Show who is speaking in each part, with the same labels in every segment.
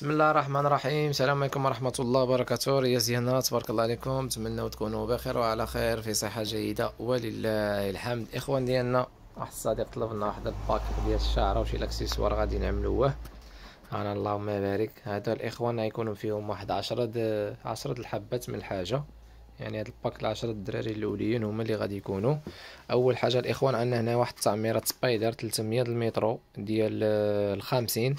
Speaker 1: بسم الله الرحمن الرحيم السلام عليكم ورحمه الله وبركاته يا زيانا تبارك الله عليكم نتمنى تكونوا بخير وعلى خير في صحه جيده ولله الحمد اخوان ديالنا واحد الصديق طلب لنا واحد الباك ديال الشعره وشي الاكسسوار غادي نعملوه انا اللهم بارك هذا الاخوان غيكونوا فيهم واحد 10 10 الحبات من الحاجه يعني هاد الباك العشرة الدراري الاوليين هما اللي غادي يكونوا اول حاجه الاخوان عندنا هنا واحد التعميره سبايدر 300 المترو ديال الخمسين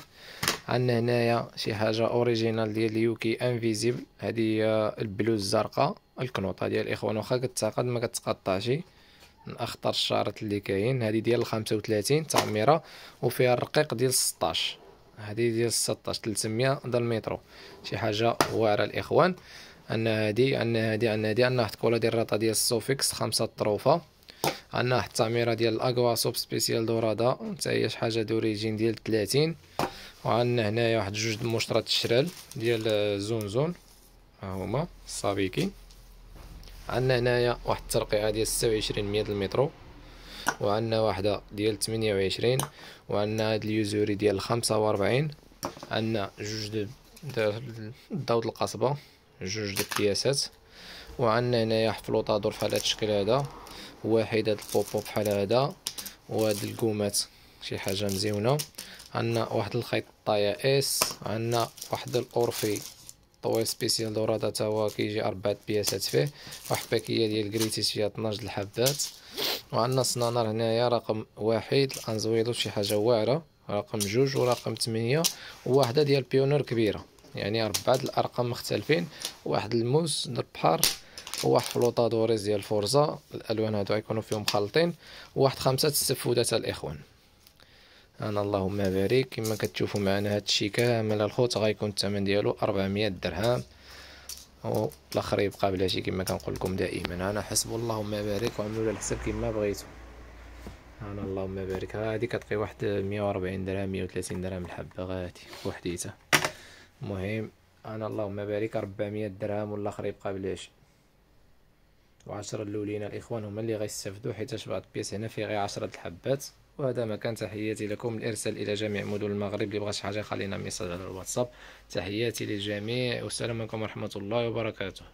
Speaker 1: عندنا هنايا شي حاجه اوريجينال ديال اليوكي انفيزيبل هذه هي البلوز الزرقاء الكنوطه ديال الاخوان واخا كتعقد ما كتقطعش من اخطر الشارط اللي كاين هذه ديال 35 تعميره وفيها الرقيق ديال 16 هذه ديال 16 300 دال المترو شي حاجه واعره الاخوان عندنا هذه عندنا هذه عندنا هذه عندنا واحد الكولا ديال الراطه ديال السوفيكس خمسة طروفه عندنا واحد التعميره ديال الاكوا سوب سبيسيال دورادا حتى هي شي حاجه دوريجين ديال 30 وعندنا هنايا واحد جوج د المشطرات الشرال ديال زونزون ها هما السابيكي عندنا هنايا واحد الترقيعه ديال 26 100 المترو وعندنا واحده ديال 28 وعندنا هاد اليوزوري ديال 45 عندنا جوج ديال داود القصبه جوج د القياسات وعندنا هنايا حفلوطادو بحال هاد الشكل هذا واحد هاد البوبو بحال هذا وهاد الكومات شي حاجه مزيونه عندنا واحد الخيط طايا اس عندنا واحد الاورفي طويل سبيسيال دورا تا هو كيجي اربعة بياسات فيه واحد باكيه ديال كريتيس فيها 12 الحبات وعندنا صنانر هنايا رقم واحد الانزويلو شي حاجه واعره رقم جوج ورقم 8 وواحده ديال بيونور كبيره يعني د الارقام مختلفين واحد الموز البحر واحد فلوطا دوريز ديال فورزا الالوان هادو غيكونوا فيهم مخلطين واحد خمسه السفودات الاخوان انا اللهم بارك كما كتشوفوا معنا هادشي كامل الخوت غيكون الثمن ديالو 400 درهم والاخر يبقى بلا شي كما كنقول لكم دائما انا حسب اللهم بارك وعملوا على الحساب كما بغيتو انا اللهم بارك هادي كتقي واحد 140 درهم 130 درهم الحبه غادي وحديتها مهم انا اللهم بارك 400 درهم والاخر يبقى بلاش وعشرة الاولين الاخوان هما اللي غيستافدوا حيتاش بعض البيس هنا فيه غير عشرة الحبات وهذا ما كان تحياتي لكم الارسال الى جميع مدن المغرب اللي بغى شي حاجه خلينا ميساج على الواتساب تحياتي للجميع والسلام عليكم ورحمه الله وبركاته